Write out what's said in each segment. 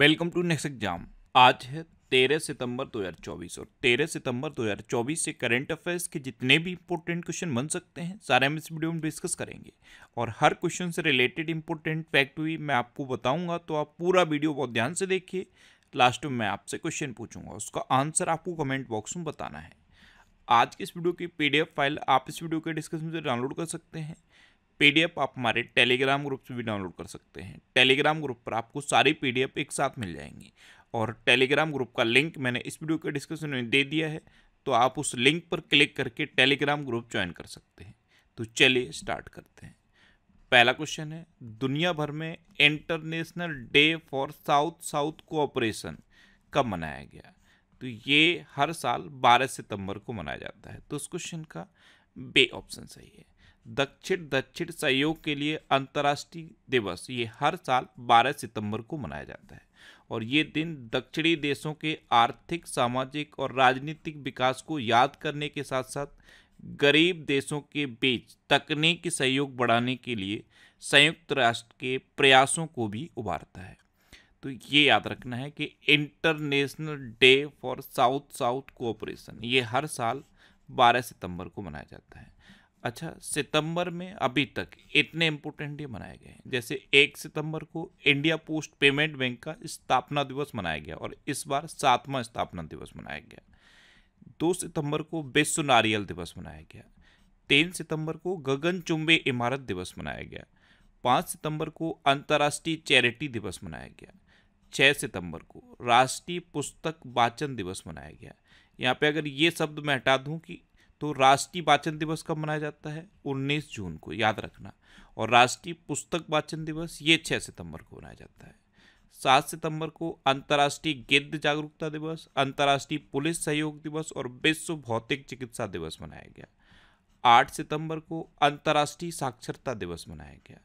welcome to next exam आज है तेरह सितंबर 2024 और तेरह सितंबर 2024 से करंट अफेयर्स के जितने भी इंपॉर्टेंट क्वेश्चन बन सकते हैं सारे हम इस वीडियो में डिस्कस करेंगे और हर क्वेश्चन से रिलेटेड इंपॉर्टेंट फैक्ट भी मैं आपको बताऊंगा तो आप पूरा वीडियो बहुत ध्यान से देखिए लास्ट में मैं आपसे क्वेश्चन पूछूंगा उसका आंसर आपको कमेंट बॉक्स में बताना है आज की इस वीडियो की पी फाइल आप इस वीडियो के डिस्क्रिप्शन से डाउनलोड कर सकते हैं पीडीएफ आप हमारे टेलीग्राम ग्रुप से भी डाउनलोड कर सकते हैं टेलीग्राम ग्रुप पर आपको सारी पीडीएफ एक साथ मिल जाएंगी और टेलीग्राम ग्रुप का लिंक मैंने इस वीडियो के डिस्क्रिप्शन में दे दिया है तो आप उस लिंक पर क्लिक करके टेलीग्राम ग्रुप ज्वाइन कर सकते हैं तो चलिए स्टार्ट करते हैं पहला क्वेश्चन है दुनिया भर में International Day for South South Cooperation कब मनाया गया तो ये हर साल 12 सितंबर को मनाया जाता है तो उस क्वेश्चन का बे ऑप्शन सही है दक्षिण दक्षिण सहयोग के लिए अंतर्राष्ट्रीय दिवस ये हर साल 12 सितंबर को मनाया जाता है और ये दिन दक्षिणी देशों के आर्थिक सामाजिक और राजनीतिक विकास को याद करने के साथ साथ गरीब देशों के बीच तकनीकी सहयोग बढ़ाने के लिए संयुक्त राष्ट्र के प्रयासों को भी उभारता है तो ये याद रखना है कि International Day for South South Cooperation ये हर साल 12 सितंबर को मनाया जाता है अच्छा सितंबर में अभी तक इतने इम्पोर्टेंट डे मनाए गए हैं जैसे एक सितंबर को इंडिया पोस्ट पेमेंट बैंक का स्थापना दिवस मनाया गया और इस बार सातवां स्थापना दिवस मनाया गया दो सितंबर को विश्व नारियल दिवस मनाया गया तीन सितंबर को गगनचुंबी इमारत दिवस मनाया गया पाँच सितंबर को अंतर्राष्ट्रीय चैरिटी दिवस मनाया गया छः सितंबर को राष्ट्रीय पुस्तक वाचन दिवस मनाया गया यहाँ पे अगर ये शब्द मैं हटा दूँ कि तो राष्ट्रीय वाचन दिवस कब मनाया जाता है 19 जून को याद रखना और राष्ट्रीय पुस्तक वाचन दिवस ये 6 सितंबर को मनाया जाता है 7 सितंबर को अंतर्राष्ट्रीय गिद्ध जागरूकता दिवस अंतर्राष्ट्रीय पुलिस सहयोग दिवस और विश्व भौतिक चिकित्सा दिवस मनाया गया 8 सितंबर को अंतर्राष्ट्रीय साक्षरता दिवस मनाया गया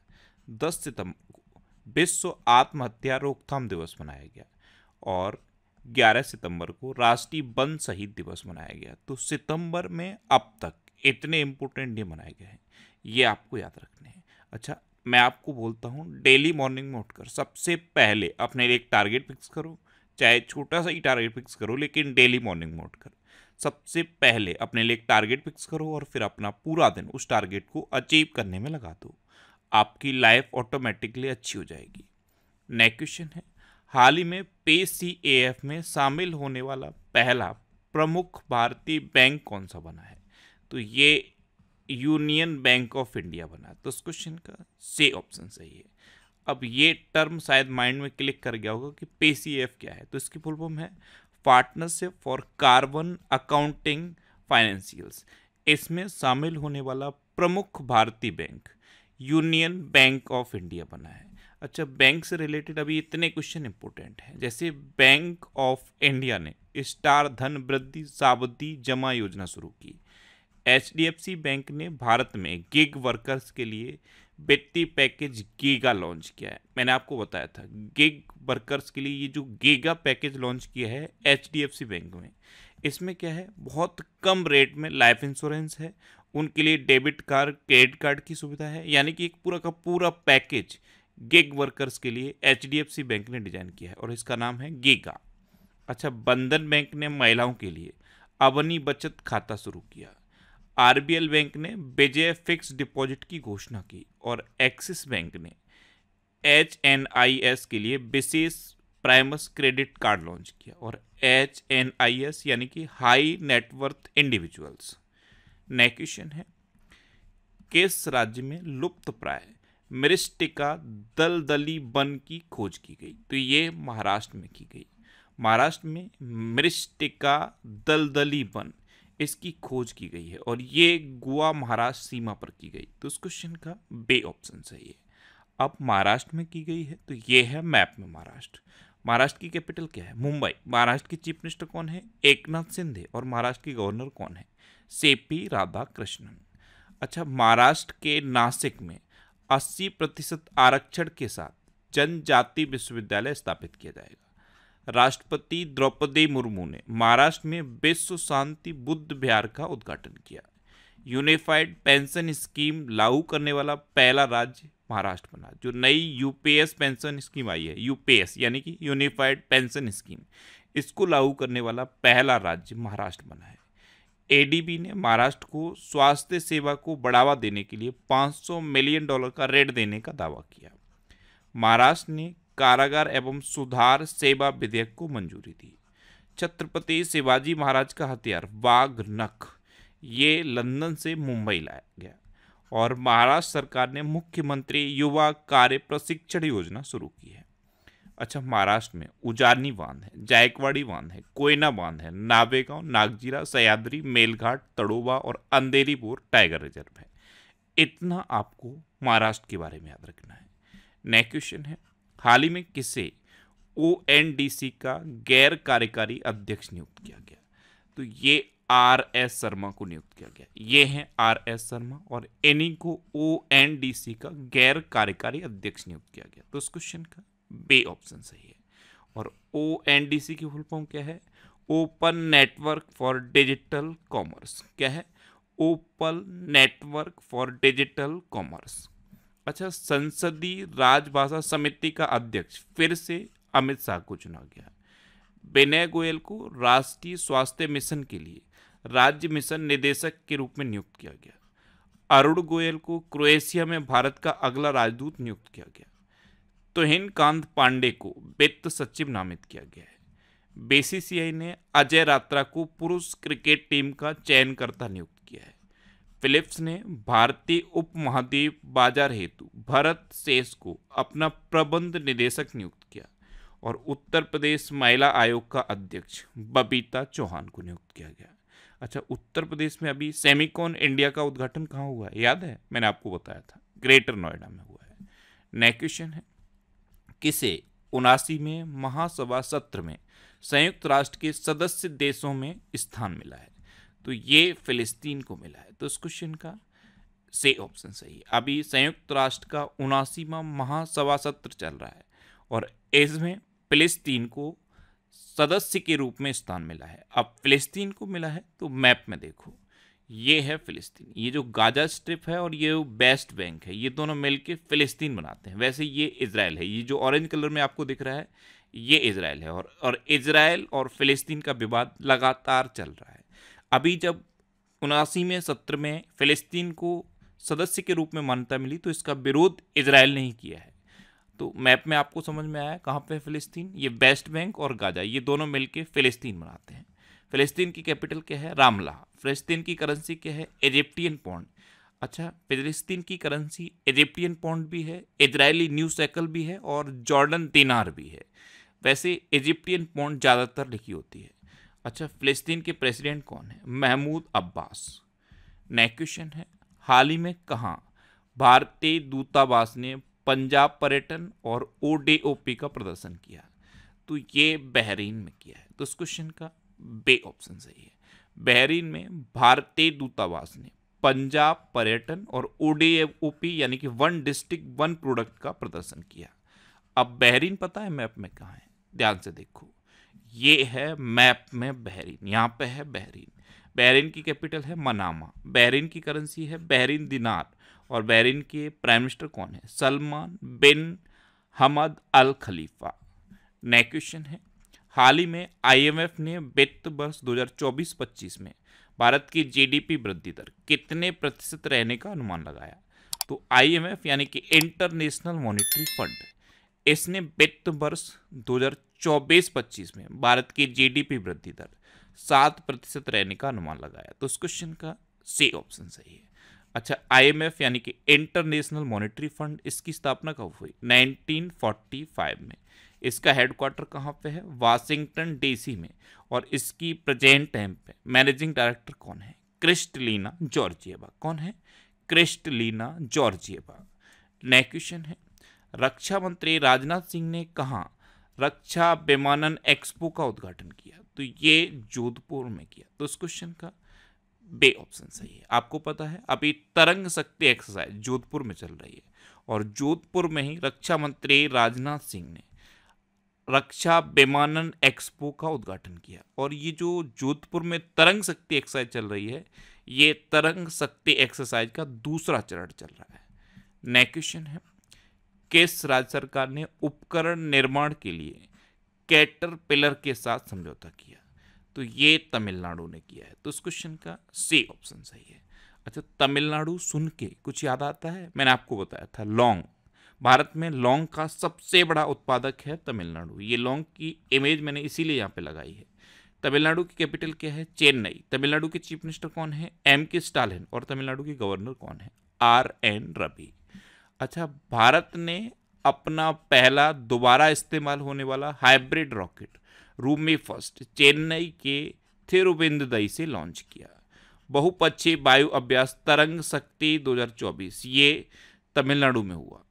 10 सितंबर को विश्व आत्महत्या रोकथाम दिवस मनाया गया और 11 सितंबर को राष्ट्रीय वन शहीद दिवस मनाया गया तो सितंबर में अब तक इतने इम्पोर्टेंट डे मनाए गए हैं ये आपको याद रखने हैं अच्छा मैं आपको बोलता हूँ डेली मॉर्निंग में उठकर सबसे पहले अपने लिए एक टारगेट फिक्स करो चाहे छोटा सा ही टारगेट फिक्स करो लेकिन डेली मॉर्निंग में उठकर सबसे पहले अपने लिए एक टारगेट फिक्स करो और फिर अपना पूरा दिन उस टारगेट को अचीव करने में लगा दो आपकी लाइफ ऑटोमेटिकली अच्छी हो जाएगी नेक्स्ट क्वेश्चन है हाल ही में पे सी ए एफ में शामिल होने वाला पहला प्रमुख भारतीय बैंक कौन सा बना है तो ये यूनियन बैंक ऑफ इंडिया बना तो इस क्वेश्चन का से ऑप्शन सही है अब ये टर्म शायद माइंड में क्लिक कर गया होगा कि पे सी एफ क्या है तो इसकी फुल फॉर्म है Partnership for Carbon Accounting Financials इसमें शामिल होने वाला प्रमुख भारतीय bank Union Bank of India बना है अच्छा बैंक से रिलेटेड अभी इतने क्वेश्चन इंपॉर्टेंट हैं जैसे बैंक ऑफ इंडिया ने स्टार धन वृद्धि सावधि जमा योजना शुरू की एच बैंक ने भारत में गिग वर्कर्स के लिए वित्तीय पैकेज गीगा लॉन्च किया है मैंने आपको बताया था गिग वर्कर्स के लिए ये जो गीगा पैकेज लॉन्च किया है एच बैंक में इसमें क्या है बहुत कम रेट में लाइफ इंश्योरेंस है उनके लिए डेबिट कार्ड क्रेडिट कार्ड की सुविधा है यानी कि एक पूरा का पूरा पैकेज गिग वर्कर्स के लिए एच बैंक ने डिज़ाइन किया है और इसका नाम है गीगा अच्छा बंधन बैंक ने महिलाओं के लिए अवनी बचत खाता शुरू किया आर बैंक ने बेजे फिक्स डिपॉजिट की घोषणा की और एक्सिस बैंक ने एच एन आई एस के लिए विशेष प्राइमस क्रेडिट कार्ड लॉन्च किया और एच एन आई एस यानी कि हाई नेटवर्थ इंडिविजुअल्स क्वेश्चन है किस राज्य में लुप्त प्राय मिरिस्टिका दलदली वन की खोज की गई तो ये महाराष्ट्र में की गई महाराष्ट्र में मिरिस्टिका दलदली वन इसकी खोज की गई है और ये गोवा महाराष्ट्र सीमा पर की गई तो इस क्वेश्चन का बे ऑप्शन सही है अब महाराष्ट्र में की गई है तो ये है मैप में महाराष्ट्र महाराष्ट्र की कैपिटल क्या है मुंबई महाराष्ट्र की चीफ मिनिस्टर कौन है एकनाथ सिंधे और महाराष्ट्र की गवर्नर कौन है सेपी राधा कृष्णन अच्छा महाराष्ट्र के नासिक में 80 प्रतिशत आरक्षण के साथ जनजाति विश्वविद्यालय स्थापित किया जाएगा राष्ट्रपति द्रौपदी मुर्मू ने महाराष्ट्र में विश्व शांति बुद्ध विहार का उद्घाटन किया यूनिफाइड पेंशन स्कीम लागू करने वाला पहला राज्य महाराष्ट्र बना जो नई यूपीएस पेंशन स्कीम आई है यूपीएस यानी कि यूनिफाइड पेंशन स्कीम इसको लागू करने वाला पहला राज्य महाराष्ट्र बना है एडीबी ने महाराष्ट्र को स्वास्थ्य सेवा को बढ़ावा देने के लिए 500 मिलियन डॉलर का रेट देने का दावा किया महाराष्ट्र ने कारागार एवं सुधार सेवा विधेयक को मंजूरी दी छत्रपति शिवाजी महाराज का हथियार बाघ नख ये लंदन से मुंबई लाया गया और महाराष्ट्र सरकार ने मुख्यमंत्री युवा कार्य प्रशिक्षण योजना शुरू की है अच्छा महाराष्ट्र में उजानी बांध है जायकवाड़ी बांध है कोयना बांध है नावेगांव नागजीरा सयाद्री मेलघाट तड़ोबा और अंधेरीपुर टाइगर रिजर्व है इतना आपको महाराष्ट्र के बारे में याद रखना है नेक्स्ट क्वेश्चन है हाल ही में किसे ओ का गैर कार्यकारी अध्यक्ष नियुक्त किया गया तो ये आर एस शर्मा को नियुक्त किया गया ये हैं आर एस शर्मा और इन्हीं को ओ का गैर कार्यकारी अध्यक्ष नियुक्त किया गया तो इस क्वेश्चन का बे ऑप्शन सही है और ओ एन डी सी की फुल फॉर्म क्या है Open Network for Digital Commerce क्या है Open Network for Digital Commerce अच्छा संसदीय राजभाषा समिति का अध्यक्ष फिर से अमित शाह को चुना गया विनय गोयल को राष्ट्रीय स्वास्थ्य मिशन के लिए राज्य मिशन निदेशक के रूप में नियुक्त किया गया अरुण गोयल को क्रोएशिया में भारत का अगला राजदूत नियुक्त किया गया तो कांत पांडे को वित्त सचिव नामित किया गया है बीसीसीआई ने अजय रात्रा को पुरुष क्रिकेट टीम का चयनकर्ता नियुक्त किया है फिलिप्स ने भारतीय उपमहाद्वीप बाजार हेतु भरत शेष को अपना प्रबंध निदेशक नियुक्त किया और उत्तर प्रदेश महिला आयोग का अध्यक्ष बबीता चौहान को नियुक्त किया गया अच्छा उत्तर प्रदेश में अभी सेमिकॉन इंडिया का उद्घाटन कहाँ हुआ है याद है मैंने आपको बताया था ग्रेटर नोएडा में हुआ है नेक्स्ट क्वेश्चन है किसे उनासी में महासभा सत्र में संयुक्त राष्ट्र के सदस्य देशों में स्थान मिला है तो ये फिलिस्तीन को मिला है तो इस क्वेश्चन का से ऑप्शन सही है अभी संयुक्त राष्ट्र का उनासीवा महासभा सत्र चल रहा है और इसमें फिलिस्तीन को सदस्य के रूप में स्थान मिला है अब फिलिस्तीन को मिला है तो मैप में देखो ये है फ़िलिस्तीन ये जो गाजा स्ट्रिप है और ये वेस्ट बैंक है ये दोनों मिल के फ़िलिस्तीन बनाते हैं वैसे ये इसराइल है ये जो ऑरेंज कलर में आपको दिख रहा है ये इसराइल है और और इसराइल और फ़िलिस्तीन का विवाद लगातार चल रहा है अभी जब उनासी में सत्र में फ़िलिस्तीन को सदस्य के रूप में मान्यता मिली तो इसका विरोध इसराइल ने ही किया है तो मैप में आपको समझ में आया कहाँ पर फ़िलिस्तीन ये वेस्ट बैंक और गाजा ये दोनों मिलके फ़िलिस्तीन बनाते हैं फिलिस्तीन की कैपिटल क्या है रामला फ़लस्तीन की करेंसी क्या है इजिप्टियन पौंड अच्छा फिलिस्तीन की करेंसी इजिप्टियन पौंड भी है इजरायली न्यू साइकिल भी है और जॉर्डन दिनार भी है वैसे इजिप्टियन पौंड ज़्यादातर लिखी होती है अच्छा फ़लस्तीन के प्रेसिडेंट कौन है महमूद अब्बास नेक्स्ट क्वेश्चन है हाल ही में कहाँ भारतीय दूतावास ने पंजाब पर्यटन और ओ का प्रदर्शन किया तो ये बहरीन में किया है तो इस क्वेश्चन का बे ऑप्शन सही है बहरीन में भारतीय दूतावास ने पंजाब पर्यटन और ओडीएफओपी यानी कि वन डिस्ट्रिक्ट वन प्रोडक्ट का प्रदर्शन किया अब बहरीन पता है मैप में कहाँ है ध्यान से देखो ये है मैप में बहरीन यहाँ पे है बहरीन बहरीन की कैपिटल है मनामा बहरीन की करेंसी है बहरीन दिनार और बहरीन के प्राइम मिनिस्टर कौन है सलमान बिन हमद अल खलीफा नए क्वेश्चन है हाल ही में आईएमएफ ने वित्त वर्ष 2024-25 में भारत की जीडीपी वृद्धि दर कितने प्रतिशत रहने का अनुमान लगाया तो आईएमएफ यानी कि इंटरनेशनल मॉनिटरी फंड इसने वित्त वर्ष 2024-25 में भारत की जीडीपी वृद्धि दर सात प्रतिशत रहने का अनुमान लगाया तो इस क्वेश्चन का सी ऑप्शन सही है अच्छा आईएमएफ यानी कि इंटरनेशनल मॉनिटरी फंड इसकी स्थापना कब हुई 1945 में इसका हेडक्वार्टर कहाँ पे है वाशिंगटन डीसी में और इसकी प्रेजेंट टाइम पे मैनेजिंग डायरेक्टर कौन है क्रिस्टलीना जॉर्जिएवा कौन है क्रिस्टलीना जॉर्जिएवा नेक्स्ट क्वेश्चन है रक्षा मंत्री राजनाथ सिंह ने कहा रक्षा विमानन एक्सपो का उद्घाटन किया तो ये जोधपुर में किया तो इस क्वेश्चन का बे ऑप्शन सही है आपको पता है अभी तरंग शक्ति एक्सरसाइज जोधपुर में चल रही है और जोधपुर में ही रक्षा मंत्री राजनाथ सिंह ने रक्षा विमानन एक्सपो का उद्घाटन किया और ये जो जोधपुर में तरंग शक्ति एक्सरसाइज चल रही है ये तरंग शक्ति एक्सरसाइज का दूसरा चरण चल रहा है नेक्स्ट क्वेश्चन है किस राज्य सरकार ने उपकरण निर्माण के लिए कैटर पिलर के साथ समझौता किया तो ये तमिलनाडु ने किया है तो इस क्वेश्चन का सी ऑप्शन सही है अच्छा तमिलनाडु सुन के कुछ याद आता है मैंने आपको बताया था लॉन्ग भारत में लौंग का सबसे बड़ा उत्पादक है तमिलनाडु ये लौंग की इमेज मैंने इसीलिए यहाँ पे लगाई है तमिलनाडु की कैपिटल क्या है चेन्नई तमिलनाडु के चीफ मिनिस्टर कौन है एम के स्टालिन और तमिलनाडु के गवर्नर कौन है आर एन रवि अच्छा भारत ने अपना पहला दोबारा इस्तेमाल होने वाला hybrid rocket RHUMI first Chennai के थिरुविंदई से लॉन्च किया बहुपक्षीय वायु अभ्यास तरंग शक्ति 2024 ये तमिलनाडु में हुआ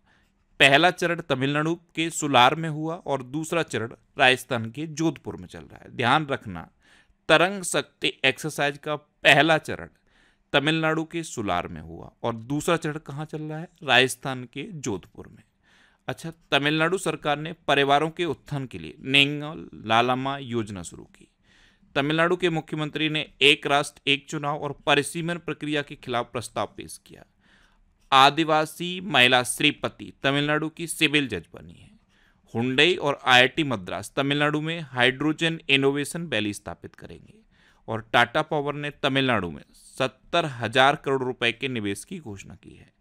पहला चरण तमिलनाडु के सुलार में हुआ और दूसरा चरण राजस्थान के जोधपुर में चल रहा है ध्यान रखना तरंग शक्ति एक्सरसाइज का पहला चरण तमिलनाडु के सुलार में हुआ और दूसरा चरण कहाँ चल रहा है राजस्थान के जोधपुर में अच्छा तमिलनाडु सरकार ने परिवारों के उत्थान के लिए नेंगल लालामा योजना शुरू की तमिलनाडु के मुख्यमंत्री ने एक राष्ट्र एक चुनाव और परिसीमन प्रक्रिया के खिलाफ प्रस्ताव पेश किया आदिवासी महिला श्रीपति तमिलनाडु की सिविल जज बनी है हुंडई और आईआईटी मद्रास तमिलनाडु में हाइड्रोजन इनोवेशन वैली स्थापित करेंगे और टाटा पावर ने तमिलनाडु में सत्तर हजार करोड़ रुपए के निवेश की घोषणा की है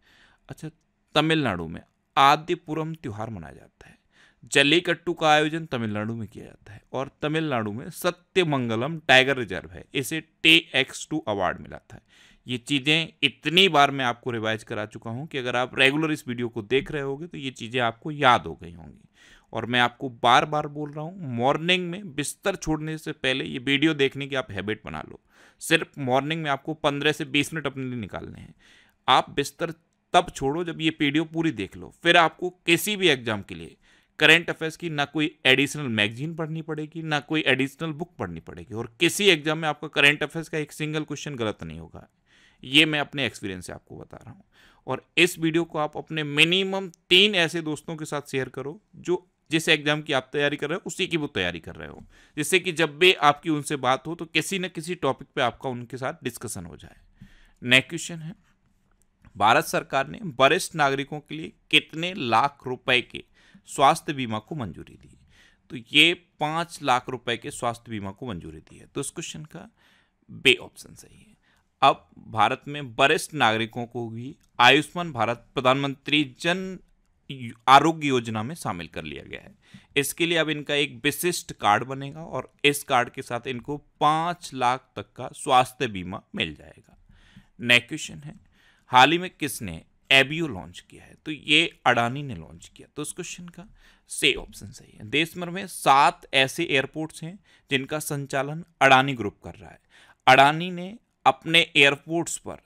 अच्छा तमिलनाडु में आदिपुरम त्यौहार मनाया जाता है जल्लीकट्टू का आयोजन तमिलनाडु में किया जाता है और तमिलनाडु में सत्यमंगलम टाइगर रिजर्व है इसे टे एक्स टू अवार्ड मिला था ये चीज़ें इतनी बार मैं आपको रिवाइज करा चुका हूँ कि अगर आप रेगुलर इस वीडियो को देख रहे होगे तो ये चीज़ें आपको याद हो गई होंगी और मैं आपको बार बार बोल रहा हूँ मॉर्निंग में बिस्तर छोड़ने से पहले ये वीडियो देखने की आप हैबिट बना लो सिर्फ मॉर्निंग में आपको पंद्रह से बीस मिनट अपने लिए निकालने हैं आप बिस्तर तब छोड़ो जब ये वीडियो पूरी देख लो फिर आपको किसी भी एग्जाम के लिए करंट अफेयर्स की ना कोई एडिशनल मैगजीन पढ़नी पड़ेगी ना कोई एडिशनल बुक पढ़नी पड़ेगी और किसी एग्जाम में आपका करंट अफेयर्स का एक सिंगल क्वेश्चन गलत नहीं होगा ये मैं अपने एक्सपीरियंस से आपको बता रहा हूँ और इस वीडियो को आप अपने मिनिमम तीन ऐसे दोस्तों के साथ शेयर करो जो जिस एग्जाम की आप तैयारी कर रहे हो उसी की वो तैयारी कर रहे हो जिससे कि जब भी आपकी उनसे बात हो तो किसी न किसी टॉपिक पे आपका उनके साथ डिस्कशन हो जाए नेक्स्ट क्वेश्चन है भारत सरकार ने वरिष्ठ नागरिकों के लिए कितने लाख रुपए के स्वास्थ्य बीमा को मंजूरी दी तो ये पाँच लाख रुपए के स्वास्थ्य बीमा को मंजूरी दी है तो इस क्वेश्चन का बे ऑप्शन सही है अब भारत में वरिष्ठ नागरिकों को भी आयुष्मान भारत प्रधानमंत्री जन आरोग्य योजना में शामिल कर लिया गया है इसके लिए अब इनका एक विशिष्ट कार्ड बनेगा और इस कार्ड के साथ इनको पाँच लाख तक का स्वास्थ्य बीमा मिल जाएगा नेक्स्ट क्वेश्चन है हाल ही में किसने एबीओ लॉन्च किया है तो ये अडानी ने लॉन्च किया तो इस क्वेश्चन का से ऑप्शन सही है देश भर में सात ऐसे एयरपोर्ट्स हैं जिनका संचालन अडानी ग्रुप कर रहा है अडानी ने अपने एयरपोर्ट्स पर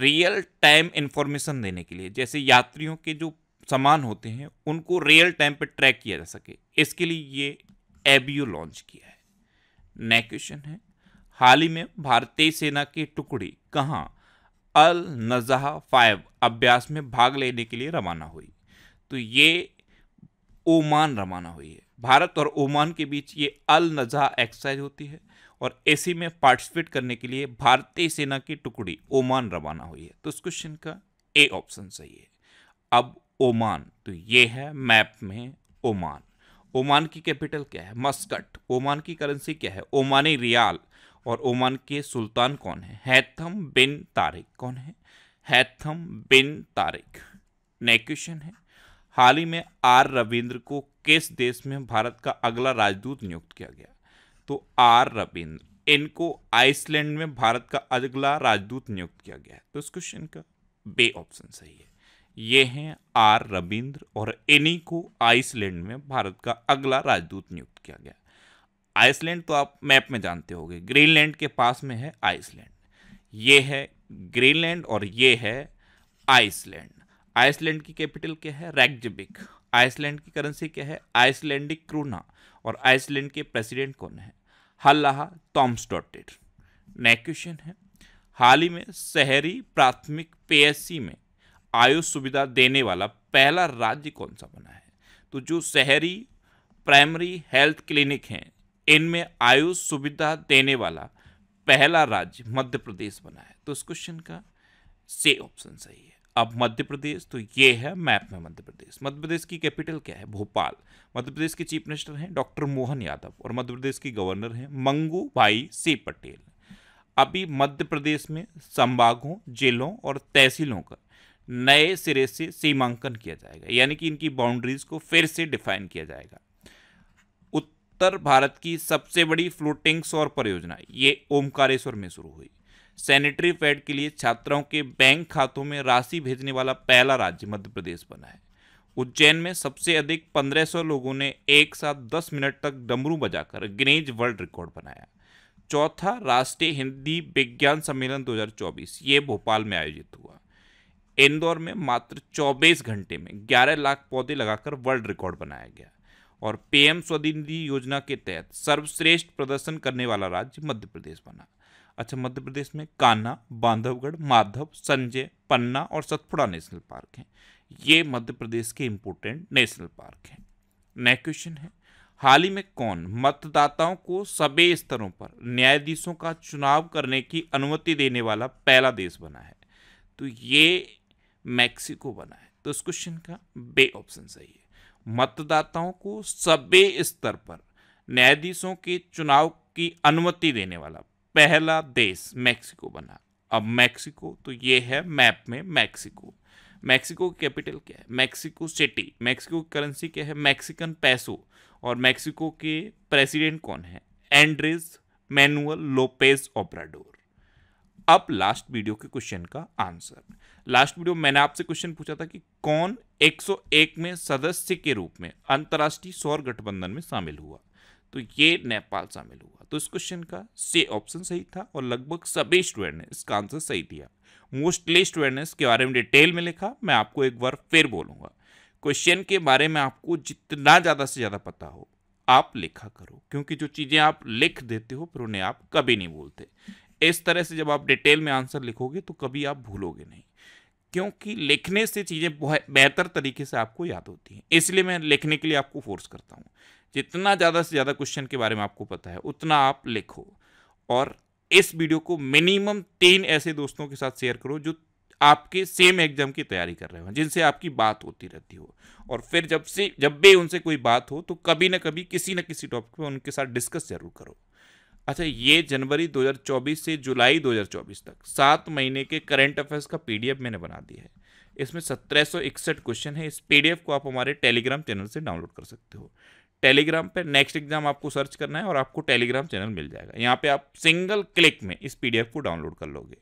रियल टाइम इंफॉर्मेशन देने के लिए जैसे यात्रियों के जो सामान होते हैं उनको रियल टाइम पर ट्रैक किया जा सके इसके लिए ये एबीओ लॉन्च किया है नए क्वेश्चन है हाल ही में भारतीय सेना की टुकड़ी कहाँ अल नजहा फाइव अभ्यास में भाग लेने के लिए रवाना हुई तो ये ओमान रवाना हुई है भारत और ओमान के बीच ये अल नजहा एक्सरसाइज होती है और ऐसे में पार्टिसिपेट करने के लिए भारतीय सेना की टुकड़ी ओमान रवाना हुई है तो इस क्वेश्चन का ए ऑप्शन सही है अब ओमान तो ये है मैप में ओमान ओमान की कैपिटल क्या है मस्कट ओमान की करेंसी क्या है ओमानी रियाल और ओमान के सुल्तान कौन है हैथम बिन तारिक कौन है Haitham bin Tariq next question है हाल ही में आर रविंद्र को किस देश में भारत का अगला राजदूत नियुक्त किया गया तो आर रविंद्र इनको आइसलैंड में भारत का अगला राजदूत नियुक्त किया गया है तो इस क्वेश्चन का बे ऑप्शन सही है ये हैं आर रविंद्र और इन्हीं को आइसलैंड में भारत का अगला राजदूत नियुक्त किया गया आइसलैंड तो आप मैप में जानते हो ग्रीनलैंड के पास में है आइसलैंड ये है ग्रीनलैंड और ये है आइसलैंड आइसलैंड की कैपिटल क्या है रैगजबिक आइसलैंड की करेंसी क्या है आइसलैंडिक क्रूना और आइसलैंड के प्रेसिडेंट कौन है Halla Tomasdottir next question है हाल ही में शहरी प्राथमिक पीएससी में आयुष सुविधा देने वाला पहला राज्य कौन सा बना है तो जो शहरी प्राइमरी हेल्थ क्लिनिक हैं इनमें आयुष सुविधा देने वाला पहला राज्य मध्य प्रदेश बना है तो इस क्वेश्चन का से ऑप्शन सही है अब मध्य प्रदेश तो ये है मैप में मध्य प्रदेश मध्य प्रदेश की कैपिटल क्या है भोपाल मध्य प्रदेश के चीफ मिनिस्टर हैं डॉक्टर मोहन यादव और मध्य प्रदेश की गवर्नर हैं मंगू भाई सी पटेल अभी मध्य प्रदेश में संभागों जिलों और तहसीलों का नए सिरे से सीमांकन किया जाएगा यानी कि इनकी बाउंड्रीज को फिर से डिफाइन किया जाएगा उत्तर भारत की सबसे बड़ी फ्लोटिंग सौर परियोजना ये ओमकारेश्वर में शुरू हुई सैनिटरी पैड के लिए छात्राओं के बैंक खातों में राशि भेजने वाला पहला राज्य मध्य प्रदेश बना है उज्जैन में सबसे अधिक 1500 लोगों ने एक साथ 10 मिनट तक डमरू बजाकर गिनेज वर्ल्ड रिकॉर्ड बनाया चौथा राष्ट्रीय हिंदी विज्ञान सम्मेलन 2024 ये भोपाल में आयोजित हुआ इंदौर में मात्र 24 घंटे में 11 लाख पौधे लगाकर वर्ल्ड रिकॉर्ड बनाया गया और पीएम स्वनिधि योजना के तहत सर्वश्रेष्ठ प्रदर्शन करने वाला राज्य मध्य प्रदेश बना अच्छा मध्य प्रदेश में कान्हा बांधवगढ़ माधव संजय पन्ना और सतपुड़ा नेशनल पार्क हैं ये मध्य प्रदेश के इम्पोर्टेंट नेशनल पार्क हैं नेक्स्ट क्वेश्चन है हाल ही में कौन मतदाताओं को सभी स्तरों पर न्यायाधीशों का चुनाव करने की अनुमति देने वाला पहला देश बना है तो ये मैक्सिको बना है तो इस क्वेश्चन का बे ऑप्शन सही है मतदाताओं को सभी स्तर पर न्यायाधीशों के चुनाव की अनुमति देने वाला पहला देश मैक्सिको बना अब मैक्सिको तो ये है मैप में मैक्सिको मैक्सिको की कैपिटल क्या है मैक्सिको सिटी मैक्सिको की करेंसी क्या है मैक्सिकन पैसो और मैक्सिको के प्रेसिडेंट कौन है एंड्रेस मैनुअल लोपेज ओब्राडोर अब लास्ट वीडियो के क्वेश्चन का आंसर लास्ट वीडियो मैंने आपसे क्वेश्चन पूछा था कि कौन 101 में सदस्य के रूप में अंतर्राष्ट्रीय सौर गठबंधन में शामिल हुआ तो ये नेपाल शामिल हुआ तो इस क्वेश्चन का से ऑप्शन सही था और लगभग सभी स्टूडेंट ने इसका आंसर सही दिया मोस्टली स्टूडेंट ने इसके बारे में डिटेल में लिखा मैं आपको एक बार फिर बोलूंगा क्वेश्चन के बारे में आपको जितना ज़्यादा से ज़्यादा पता हो आप लिखा करो क्योंकि जो चीज़ें आप लिख देते हो फिर उन्हें आप कभी नहीं भूलते इस तरह से जब आप डिटेल में आंसर लिखोगे तो कभी आप भूलोगे नहीं क्योंकि लिखने से चीज़ें बहुत बेहतर तरीके से आपको याद होती हैं इसलिए मैं लिखने के लिए आपको फोर्स करता हूँ जितना ज़्यादा से ज़्यादा क्वेश्चन के बारे में आपको पता है उतना आप लिखो और इस वीडियो को मिनिमम तीन ऐसे दोस्तों के साथ शेयर करो जो आपके सेम एग्जाम की तैयारी कर रहे हो जिनसे आपकी बात होती रहती हो और फिर जब से जब भी उनसे कोई बात हो तो कभी ना कभी किसी न किसी टॉपिक पर उनके साथ डिस्कस जरूर करो अच्छा ये जनवरी 2024 से जुलाई 2024 तक सात महीने के करंट अफेयर्स का पीडीएफ मैंने बना दिया है इसमें सत्रह इकसठ क्वेश्चन है इस पीडीएफ को आप हमारे टेलीग्राम चैनल से डाउनलोड कर सकते हो टेलीग्राम पर नेक्स्ट एग्जाम आपको सर्च करना है और आपको टेलीग्राम चैनल मिल जाएगा यहाँ पे आप सिंगल क्लिक में इस पीडीएफ को डाउनलोड कर लोगे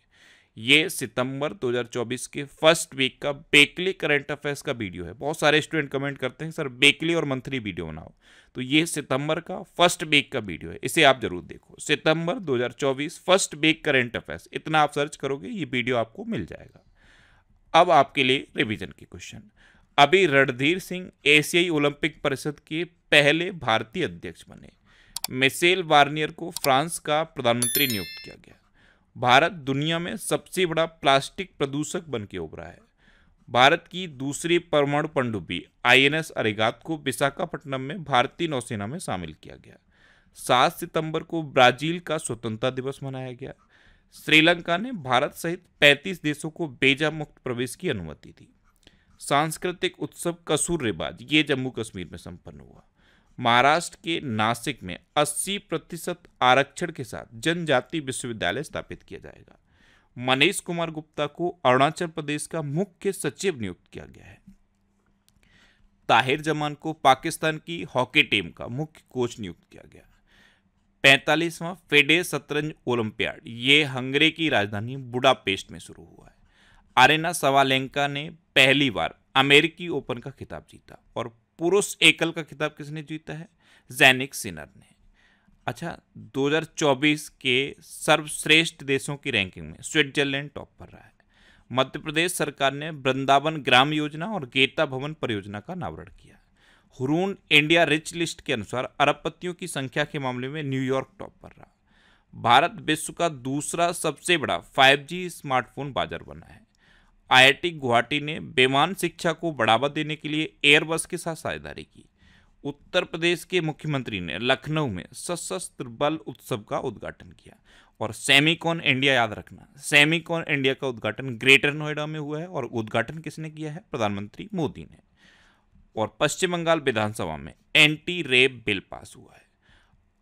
ये सितंबर 2024 के फर्स्ट वीक का बेकली करंट अफेयर्स का वीडियो है बहुत सारे स्टूडेंट कमेंट करते हैं सर बेकली और मंथली वीडियो बनाओ तो ये सितंबर का फर्स्ट वीक का वीडियो है इसे आप जरूर देखो सितंबर 2024 फर्स्ट वीक करंट अफेयर्स इतना आप सर्च करोगे ये वीडियो आपको मिल जाएगा अब आपके लिए रिविजन के क्वेश्चन अभी रणधीर सिंह एशियाई ओलंपिक परिषद के पहले भारतीय अध्यक्ष बने मिसेल वार्नियर को फ्रांस का प्रधानमंत्री नियुक्त किया गया भारत दुनिया में सबसे बड़ा प्लास्टिक प्रदूषक बन के उभरा है भारत की दूसरी परमाणु पनडुब्बी आईएनएस अरेगात को विशाखापट्टनम में भारतीय नौसेना में शामिल किया गया सात सितंबर को ब्राजील का स्वतंत्रता दिवस मनाया गया श्रीलंका ने भारत सहित 35 देशों को बेजा मुक्त प्रवेश की अनुमति दी सांस्कृतिक उत्सव कसूर रिबाज ये जम्मू कश्मीर में संपन्न हुआ महाराष्ट्र के नासिक में 80 प्रतिशत आरक्षण के साथ जनजाति विश्वविद्यालय स्थापित किया जाएगा मनीष कुमार गुप्ता को अरुणाचल प्रदेश का मुख्य सचिव नियुक्त किया गया है ताहिर जमान को पाकिस्तान की हॉकी टीम का मुख्य कोच नियुक्त किया गया पैंतालीसवां फेडे शतरंज ओलंपियाड ये हंगरी की राजधानी बुडापेस्ट में शुरू हुआ है आरेना सवालेंका ने पहली बार अमेरिकी ओपन का खिताब जीता और पुरुष एकल का खिताब किसने जीता है जैनिक सिनर ने अच्छा 2024 के सर्वश्रेष्ठ देशों की रैंकिंग में स्विट्जरलैंड टॉप पर रहा है मध्य प्रदेश सरकार ने वृंदावन ग्राम योजना और गेता भवन परियोजना का अनावरण किया हुरून इंडिया रिच लिस्ट के अनुसार अरबपतियों की संख्या के मामले में न्यूयॉर्क टॉप पर रहा भारत विश्व का दूसरा सबसे बड़ा 5G स्मार्टफोन बाजार बना है आईआईटी गुवाहाटी ने बेमान शिक्षा को बढ़ावा देने के लिए एयरबस के साथ साझेदारी की उत्तर प्रदेश के मुख्यमंत्री ने लखनऊ में सशस्त्र बल उत्सव का उद्घाटन किया और सेमिकॉन इंडिया याद रखना सेमिकॉन इंडिया का उद्घाटन ग्रेटर नोएडा में हुआ है और उद्घाटन किसने किया है प्रधानमंत्री मोदी ने और पश्चिम बंगाल विधानसभा में एंटी रेप बिल पास हुआ है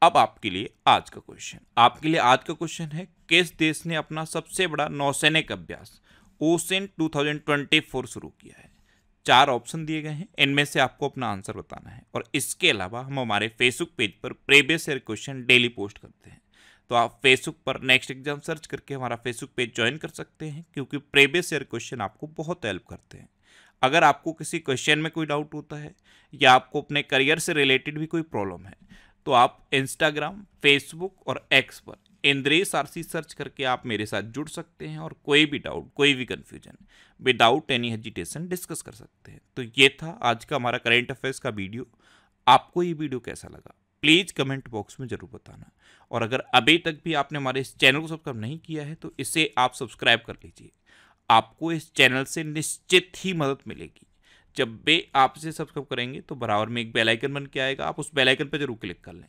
अब आपके लिए आज का क्वेश्चन आपके लिए आज का क्वेश्चन है किस देश ने अपना सबसे बड़ा नौसैनिक अभ्यास ओसेन 2024 शुरू किया है चार ऑप्शन दिए गए हैं इनमें से आपको अपना आंसर बताना है और इसके अलावा हम हमारे फेसबुक पेज पर previous year question daily post करते हैं तो आप फेसबुक पर नेक्स्ट एग्जाम सर्च करके हमारा फेसबुक पेज ज्वाइन कर सकते हैं क्योंकि प्रीवियस ईयर क्वेश्चन आपको बहुत हेल्प करते हैं अगर आपको किसी क्वेश्चन में कोई डाउट होता है या आपको अपने करियर से रिलेटेड भी कोई प्रॉब्लम है तो आप इंस्टाग्राम फेसबुक और एक्स पर इंद्रेश आर सी सर्च करके आप मेरे साथ जुड़ सकते हैं और कोई भी डाउट कोई भी confusion without any hesitation discuss कर सकते हैं तो ये था आज का हमारा करेंट अफेयर्स का वीडियो आपको ये वीडियो कैसा लगा प्लीज़ कमेंट बॉक्स में ज़रूर बताना और अगर अभी तक भी आपने हमारे इस चैनल को सब्सक्राइब नहीं किया है तो इसे आप सब्सक्राइब कर लीजिए आपको इस चैनल से निश्चित ही मदद मिलेगी जब भी आप इसे सब्सक्राइब करेंगे तो बराबर में एक बेल आइकन बन के आएगा आप उस बेल आइकन पर जरूर क्लिक कर लें